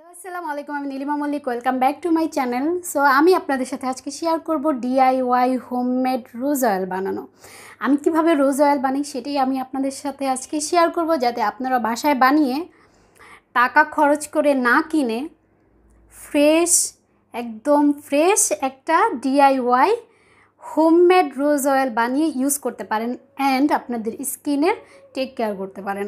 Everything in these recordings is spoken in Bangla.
হ্যালো আসসালামু আলাইকুম আমি Nilima Mallick welcome back to my channel so আমি আপনাদের সাথে আজকে শেয়ার করব ডিআইওয়াই হোমমেড রোজ অয়েল বানানো আমি কিভাবে রোজ অয়েল বানাই সেটাই আমি আপনাদের সাথে আজকে শেয়ার করব যাতে আপনারা বাসায় বানিয়ে টাকা খরচ করে না কিনে ফ্রেশ একদম ফ্রেশ একটা ডিআইওয়াই হোমমেড রোজ অয়েল বানিয়ে ইউজ করতে পারেন অ্যান্ড আপনাদের স্কিনের টেক কেয়ার করতে পারেন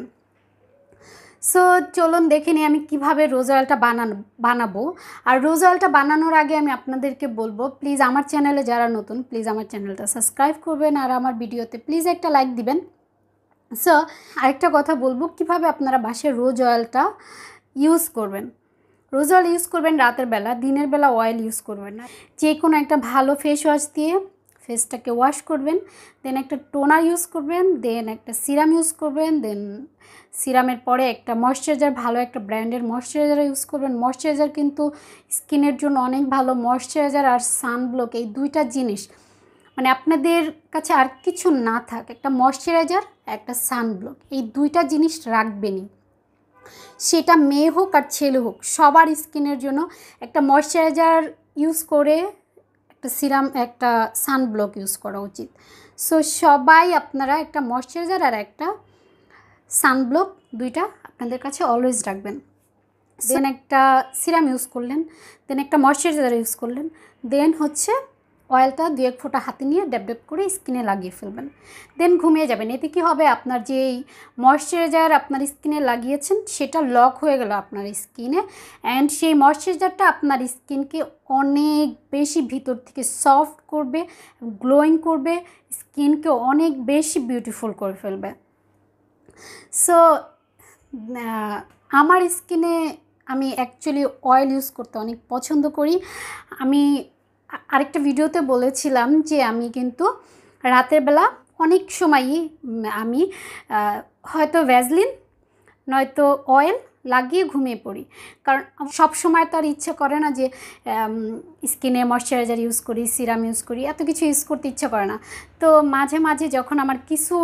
সো চলুন দেখে নিই আমি কিভাবে রোজ অয়েলটা বানানো বানাবো আর রোজ অয়েলটা বানানোর আগে আমি আপনাদেরকে বলবো প্লিজ আমার চ্যানেলে যারা নতুন প্লিজ আমার চ্যানেলটা সাবস্ক্রাইব করবেন আর আমার ভিডিওতে প্লিজ একটা লাইক দিবেন সো আরেকটা কথা বলবো কিভাবে আপনারা বাসায় রোজ অয়েলটা ইউজ করবেন রোজ অয়েল ইউজ করবেন রাতের বেলা দিনের বেলা অয়েল ইউজ করবেন না যে কোনো একটা ভালো ফেস ওয়াশ দিয়ে ফেসটাকে ওয়াশ করবেন দেন একটা টোনার ইউজ করবেন দেন একটা সিরাম ইউজ করবেন দেন সিরামের পরে একটা ময়শ্চারাইজার ভালো একটা ব্র্যান্ডের ময়শ্চারাইজার ইউজ করবেন ময়শ্চারাইজার কিন্তু স্কিনের জন্য অনেক ভালো ময়শ্চারাইজার আর সানব্লক এই দুইটা জিনিস মানে আপনাদের কাছে আর কিছু না থাক একটা ময়শ্চারাইজার একটা সানব্লক এই দুইটা জিনিস রাখবেনই সেটা মেয়ে হোক আর ছেলে হোক সবার স্কিনের জন্য একটা ময়শ্চারাইজার ইউজ করে একটা সিরাম একটা সানব্লক ইউজ করা উচিত সো সবাই আপনারা একটা ময়শ্চারাইজার আর একটা সানব্লক দুইটা আপনাদের কাছে অলওয়েজ রাখবেন দেন একটা সিরাম ইউজ করলেন দেন একটা ময়শ্চারাইজার ইউজ করলেন দেন হচ্ছে অয়েলটা দু এক ফোঁটা হাতে নিয়ে ডেপ করে স্কিনে লাগিয়ে ফেলবেন দেন ঘুমিয়ে যাবেন এতে কী হবে আপনার যে এই ময়শ্চারাইজার আপনার স্কিনে লাগিয়েছেন সেটা লক হয়ে গেল আপনার স্কিনে অ্যান্ড সেই ময়শ্চারাইজারটা আপনার স্কিনকে অনেক বেশি ভিতর থেকে সফট করবে গ্লোয়িং করবে স্কিনকে অনেক বেশি বিউটিফুল করে ফেলবে সো আমার স্কিনে আমি অ্যাকচুয়ালি অয়েল ইউজ করতে অনেক পছন্দ করি আমি আরেকটা ভিডিওতে বলেছিলাম যে আমি কিন্তু রাতের বেলা অনেক সময়ই আমি হয়তো ভ্যাজলিন নয়তো অয়েল লাগিয়ে ঘুমিয়ে পড়ি কারণ সব সময় তো আর ইচ্ছে করে না যে স্কিনে ময়শ্চারাইজার ইউজ করি সিরাম ইউজ করি এত কিছু ইউজ করতে ইচ্ছে করে না তো মাঝে মাঝে যখন আমার কিছু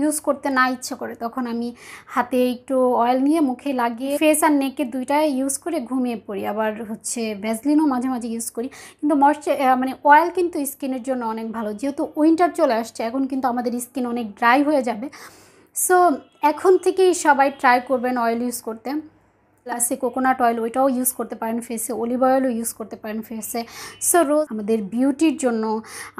ইউজ করতে না ইচ্ছে করে তখন আমি হাতে একটু অয়েল নিয়ে মুখে লাগিয়ে ফেস আর নেকে দুইটায় ইউজ করে ঘুমিয়ে পড়ি আবার হচ্ছে ভ্যাসলিনও মাঝে মাঝে ইউজ করি কিন্তু ময়শ্চার মানে অয়েল কিন্তু স্কিনের জন্য অনেক ভালো যেহেতু উইন্টার চলে আসছে এখন কিন্তু আমাদের স্কিন অনেক ড্রাই হয়ে যাবে সো এখন থেকেই সবাই ট্রাই করবেন অয়েল ইউজ করতে প্লাসে কোকোনাট অয়েল ওইটাও ইউজ করতে পারেন ফেসে অলিভ অয়েলও ইউজ করতে পারেন ফেসে সো রোজ আমাদের বিউটির জন্য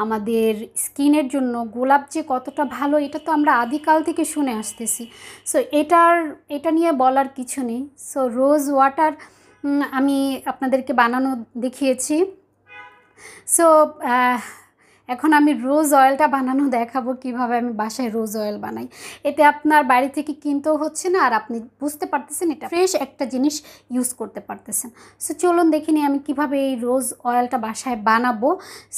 আমাদের স্কিনের জন্য গোলাপ যে কতটা ভালো এটা তো আমরা আদিকাল থেকে শুনে আসতেছি সো এটার এটা নিয়ে বলার কিছু নেই সো রোজ ওয়াটার আমি আপনাদেরকে বানানো দেখিয়েছি সো এখন আমি রোজ অয়েলটা বানানো দেখাবো কিভাবে আমি বাসায় রোজ অয়েল বানাই এতে আপনার বাড়ি থেকে কিনতেও হচ্ছে না আর আপনি বুঝতে পারতেছেন এটা ফ্রেশ একটা জিনিস ইউজ করতে পারতেছেন সো চলুন দেখে নিই আমি কিভাবে এই রোজ অয়েলটা বাসায় বানাবো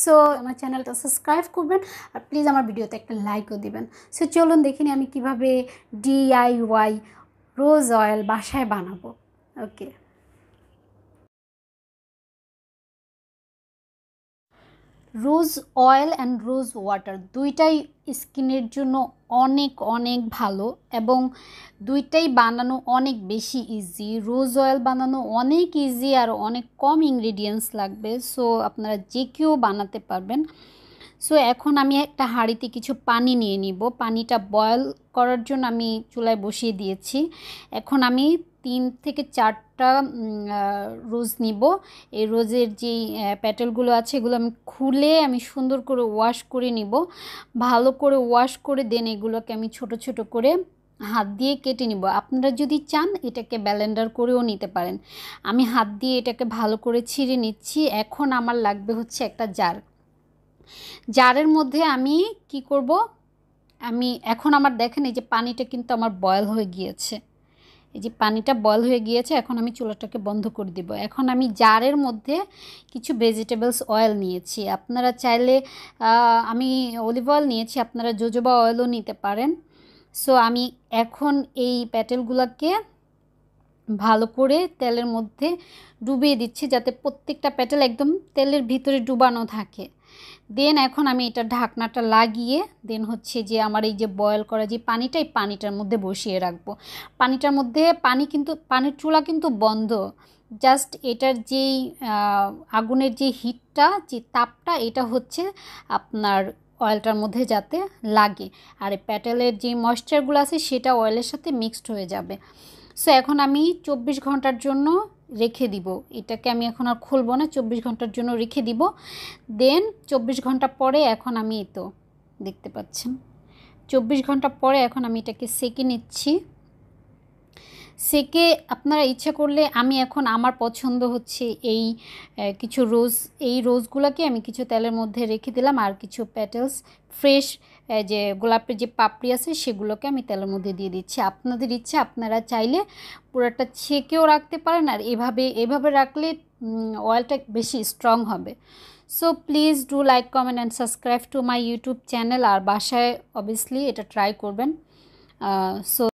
সো আমার চ্যানেলটা সাবস্ক্রাইব করবেন আর প্লিজ আমার ভিডিওতে একটা লাইকও দিবেন সো চলুন দেখে নিই আমি কিভাবে ডিআইওয়াই রোজ অয়েল বাসায় বানাবো okay rose oil and rose water দুইটাই স্কিনের জন্য অনেক অনেক ভালো এবং দুইটাই বানানো অনেক বেশি ইজি রোজ অয়েল বানানো অনেক ইজি আর অনেক কম ইনগ্রিডিয়েন্টস লাগবে সো আপনারা যে কেউ বানাতে পারবেন সো এখন আমি একটা হাঁড়িতে কিছু পানি নিয়ে নিব পানিটা বয়ল করার জন্য আমি চুলায় বসিয়ে দিয়েছি এখন আমি তিন থেকে চারটা রোজ নিব এই রোজের যে প্যাটেলগুলো আছে এগুলো আমি খুলে আমি সুন্দর করে ওয়াশ করে নিব ভালো করে ওয়াশ করে দেন এগুলোকে আমি ছোট ছোট করে হাত দিয়ে কেটে নিব আপনারা যদি চান এটাকে ব্যালেন্ডার করেও নিতে পারেন আমি হাত দিয়ে এটাকে ভালো করে ছিঁড়ে নিচ্ছি এখন আমার লাগবে হচ্ছে একটা জার জারের মধ্যে আমি কি করব আমি এখন আমার দেখেন এই যে পানিটা কিন্তু আমার বয়েল হয়ে গিয়েছে এই যে পানিটা বয়ল হয়ে গিয়েছে এখন আমি চুলাটাকে বন্ধ করে দেব এখন আমি জারের মধ্যে কিছু ভেজিটেবলস অয়েল নিয়েছি আপনারা চাইলে আমি অলিভ অয়েল নিয়েছি আপনারা জোজোবা অয়েলও নিতে পারেন সো আমি এখন এই প্যাটেলগুলোকে ভালো করে তেলের মধ্যে ডুবিয়ে দিচ্ছি যাতে প্রত্যেকটা প্যাটেল একদম তেলের ভিতরে ডুবানো থাকে দেন এখন আমি এটা ঢাকনাটা লাগিয়ে দেন হচ্ছে যে আমার এই যে বয়েল করা যে পানিটা এই পানিটার মধ্যে বসিয়ে রাখবো পানিটার মধ্যে পানি কিন্তু পানির চুলা কিন্তু বন্ধ জাস্ট এটার যেই আগুনের যে হিটটা যে তাপটা এটা হচ্ছে আপনার অয়েলটার মধ্যে যাতে লাগে আর প্যাটেলের যে ময়েশ্চারগুলো আছে সেটা অয়েলের সাথে মিক্সড হয়ে যাবে সো এখন আমি চব্বিশ ঘন্টার জন্য রেখে দিব এটাকে আমি এখন আর খুলবো না চব্বিশ ঘন্টার জন্য রেখে দিব দেন চব্বিশ ঘন্টা পরে এখন আমি তো দেখতে পাচ্ছেন চব্বিশ ঘন্টা পরে এখন আমি এটাকে সেঁকে নিচ্ছি সেকে আপনারা ইচ্ছা করলে আমি এখন আমার পছন্দ হচ্ছে এই কিছু রোজ এই রোজগুলোকে আমি কিছু তেলের মধ্যে রেখে দিলাম আর কিছু প্যাটেলস ফ্রেশ যে গোলাপের যে পাপড়ি আছে সেগুলোকে আমি তেলের মধ্যে দিয়ে দিচ্ছি আপনাদের ইচ্ছা আপনারা চাইলে পুরাটা ছেঁকেও রাখতে পারেন আর এভাবে এভাবে রাখলে অয়েলটা বেশি স্ট্রং হবে so please do like comment and subscribe to my YouTube channel আর বাসায় অবভিয়াসলি এটা ট্রাই করবেন সো